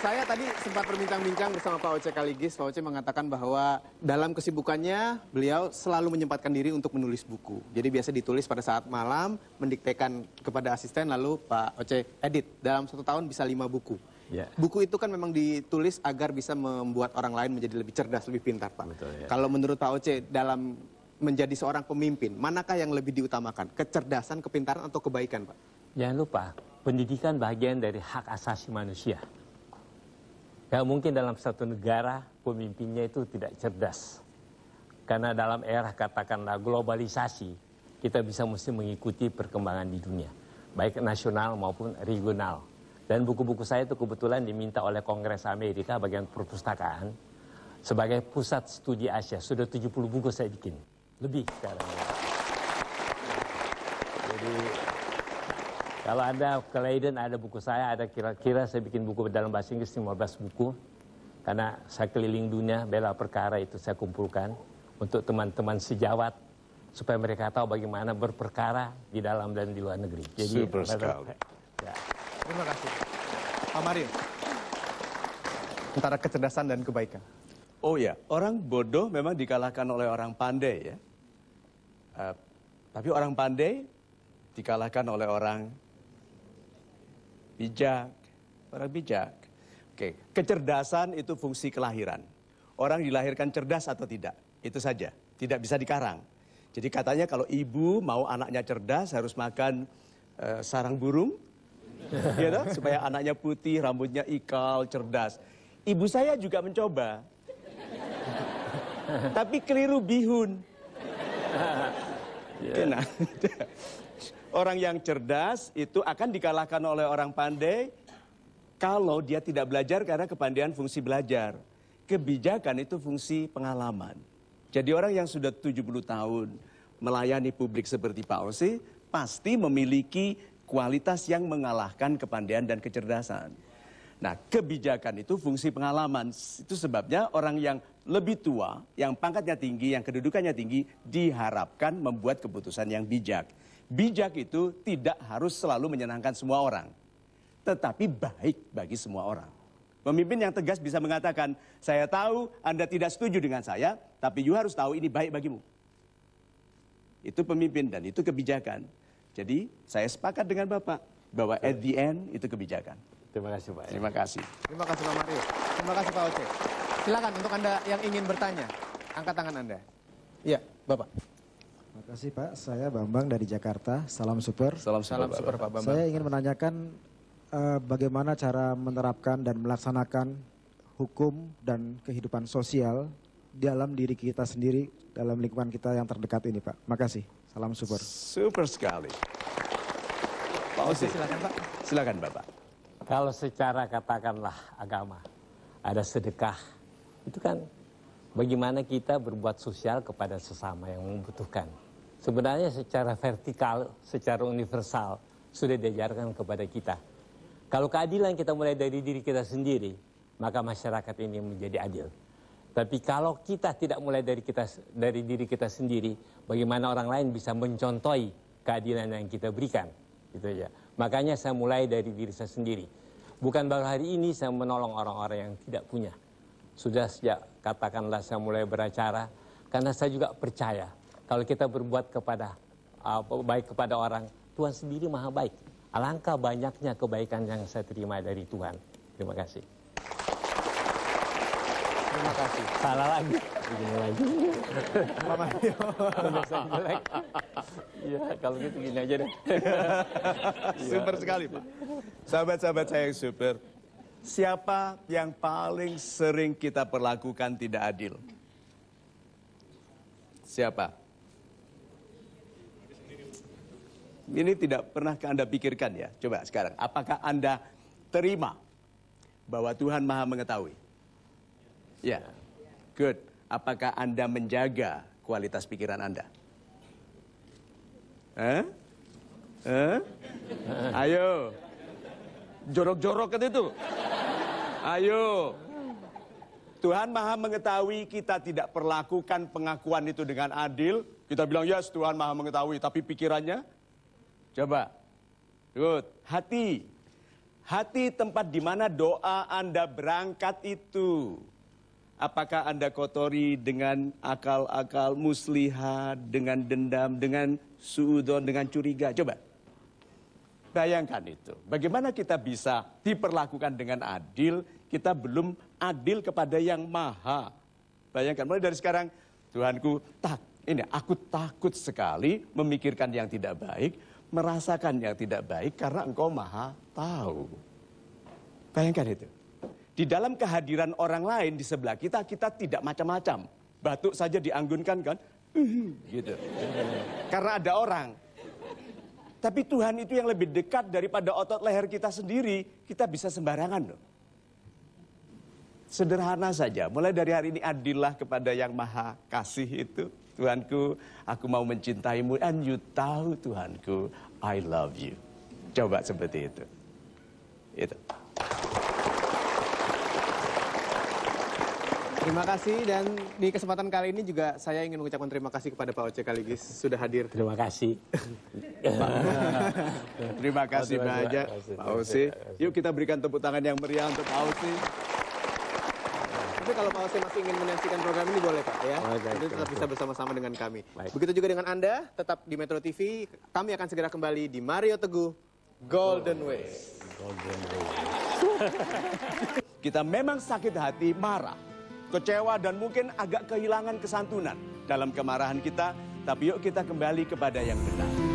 saya tadi sempat berbincang-bincang bersama Pak Oce Kaligis. Pak Oce mengatakan bahwa dalam kesibukannya beliau selalu menyempatkan diri untuk menulis buku. Jadi biasa ditulis pada saat malam, mendiktekan kepada asisten lalu Pak Oce edit. Dalam satu tahun bisa lima buku. Yeah. Buku itu kan memang ditulis agar bisa membuat orang lain menjadi lebih cerdas, lebih pintar Pak. Betul, yeah. Kalau menurut Pak Oce dalam menjadi seorang pemimpin, manakah yang lebih diutamakan? Kecerdasan, kepintaran atau kebaikan Pak? Jangan lupa, pendidikan bagian dari hak asasi manusia. Gak mungkin dalam satu negara pemimpinnya itu tidak cerdas. Karena dalam era katakanlah globalisasi, kita bisa mesti mengikuti perkembangan di dunia. Baik nasional maupun regional. Dan buku-buku saya itu kebetulan diminta oleh Kongres Amerika bagian perpustakaan sebagai pusat studi Asia. Sudah 70 buku saya bikin. Lebih sekarang. Jadi kalau anda ke Leiden ada buku saya, ada kira-kira saya bikin buku dalam bahasa Inggris 15 buku. Karena saya keliling dunia, bela perkara itu saya kumpulkan untuk teman-teman sejawat supaya mereka tahu bagaimana berperkara di dalam dan di luar negeri. Jadi, Super sekali. Ya. Terima kasih. Pak Mario, antara kecerdasan dan kebaikan. Oh ya, orang bodoh memang dikalahkan oleh orang pandai ya. Uh, tapi orang pandai dikalahkan oleh orang bijak, orang bijak. Oke, kecerdasan itu fungsi kelahiran. Orang dilahirkan cerdas atau tidak, itu saja, tidak bisa dikarang. Jadi katanya kalau ibu mau anaknya cerdas harus makan uh, sarang burung, gitu, ya you supaya anaknya putih, rambutnya ikal, cerdas. Ibu saya juga mencoba, tapi keliru bihun. Ya. Kena. Orang yang cerdas itu akan dikalahkan oleh orang pandai kalau dia tidak belajar karena kepandaian fungsi belajar. Kebijakan itu fungsi pengalaman. Jadi orang yang sudah 70 tahun melayani publik seperti Pak Osi pasti memiliki kualitas yang mengalahkan kepandaian dan kecerdasan. Nah, kebijakan itu fungsi pengalaman. Itu sebabnya orang yang lebih tua, yang pangkatnya tinggi, yang kedudukannya tinggi, diharapkan membuat keputusan yang bijak. Bijak itu tidak harus selalu menyenangkan semua orang, tetapi baik bagi semua orang. Pemimpin yang tegas bisa mengatakan, saya tahu Anda tidak setuju dengan saya, tapi you harus tahu ini baik bagimu. Itu pemimpin dan itu kebijakan. Jadi saya sepakat dengan Bapak bahwa at the end itu kebijakan. Terima kasih Pak. Terima kasih. Terima kasih Pak Mario. Terima kasih Pak Oce. Silakan untuk Anda yang ingin bertanya, angkat tangan Anda. Iya, Bapak. Terima kasih Pak, saya Bambang dari Jakarta. Salam super. Salam Salam super Pak Bambang. Saya ingin menanyakan uh, bagaimana cara menerapkan dan melaksanakan hukum dan kehidupan sosial dalam diri kita sendiri, dalam lingkungan kita yang terdekat ini Pak. Makasih. Salam super. Super sekali. Pak Osi, silakan Pak. Silakan Bapak. Kalau secara katakanlah agama, ada sedekah, itu kan bagaimana kita berbuat sosial kepada sesama yang membutuhkan sebenarnya secara vertikal, secara universal sudah diajarkan kepada kita. Kalau keadilan kita mulai dari diri kita sendiri, maka masyarakat ini menjadi adil. Tapi kalau kita tidak mulai dari kita dari diri kita sendiri, bagaimana orang lain bisa mencontohi keadilan yang kita berikan? Gitu ya. Makanya saya mulai dari diri saya sendiri. Bukan baru hari ini saya menolong orang-orang yang tidak punya. Sudah sejak katakanlah saya mulai beracara karena saya juga percaya kalau kita berbuat kepada uh, baik kepada orang, Tuhan sendiri maha baik. Alangkah banyaknya kebaikan yang saya terima dari Tuhan. Terima kasih. Terima kasih. Salah lagi. Begini lagi. Pak Mario. Iya, kalau gitu gini aja deh. super sekali, Pak. Sahabat-sahabat saya yang super. Siapa yang paling sering kita perlakukan tidak adil? Siapa? Ini tidak pernah Anda pikirkan ya. Coba sekarang, apakah Anda terima bahwa Tuhan Maha mengetahui? Ya. Good. Apakah Anda menjaga kualitas pikiran Anda? Eh? Eh? Ayo. Jorok-jorok ke itu. Ayo. Tuhan maha mengetahui kita tidak perlakukan pengakuan itu dengan adil. Kita bilang, yes Tuhan maha mengetahui. Tapi pikirannya Coba. Good. Hati. Hati tempat di mana doa Anda berangkat itu. Apakah Anda kotori dengan akal-akal muslihat, dengan dendam, dengan suudon, dengan curiga? Coba. Bayangkan itu. Bagaimana kita bisa diperlakukan dengan adil, kita belum adil kepada yang maha. Bayangkan, mulai dari sekarang, Tuhanku, tak, ini aku takut sekali memikirkan yang tidak baik, merasakan yang tidak baik karena engkau maha tahu. Bayangkan itu. Di dalam kehadiran orang lain di sebelah kita, kita tidak macam-macam. Batuk saja dianggunkan kan, gitu. Karena ada orang. Tapi Tuhan itu yang lebih dekat daripada otot leher kita sendiri, kita bisa sembarangan loh. Sederhana saja, mulai dari hari ini adillah kepada yang maha kasih itu. Tuhanku, aku mau mencintaimu and you tahu Tuhanku, I love you. Coba seperti itu. Itu. Terima kasih dan di kesempatan kali ini juga saya ingin mengucapkan terima kasih kepada Pak Oce Kaligis sudah hadir. Terima kasih. terima kasih banyak Pak Oce. Yuk kita berikan tepuk tangan yang meriah untuk Pak Oce. Tapi kalau Pak Ose masih ingin menyaksikan program ini boleh Pak ya. baik, Itu tetap bisa bersama-sama dengan kami. Baik. Begitu juga dengan Anda, tetap di Metro TV. Kami akan segera kembali di Mario Teguh Golden Way. Golden Way. Kita memang sakit hati, marah, kecewa dan mungkin agak kehilangan kesantunan dalam kemarahan kita. Tapi yuk kita kembali kepada yang benar.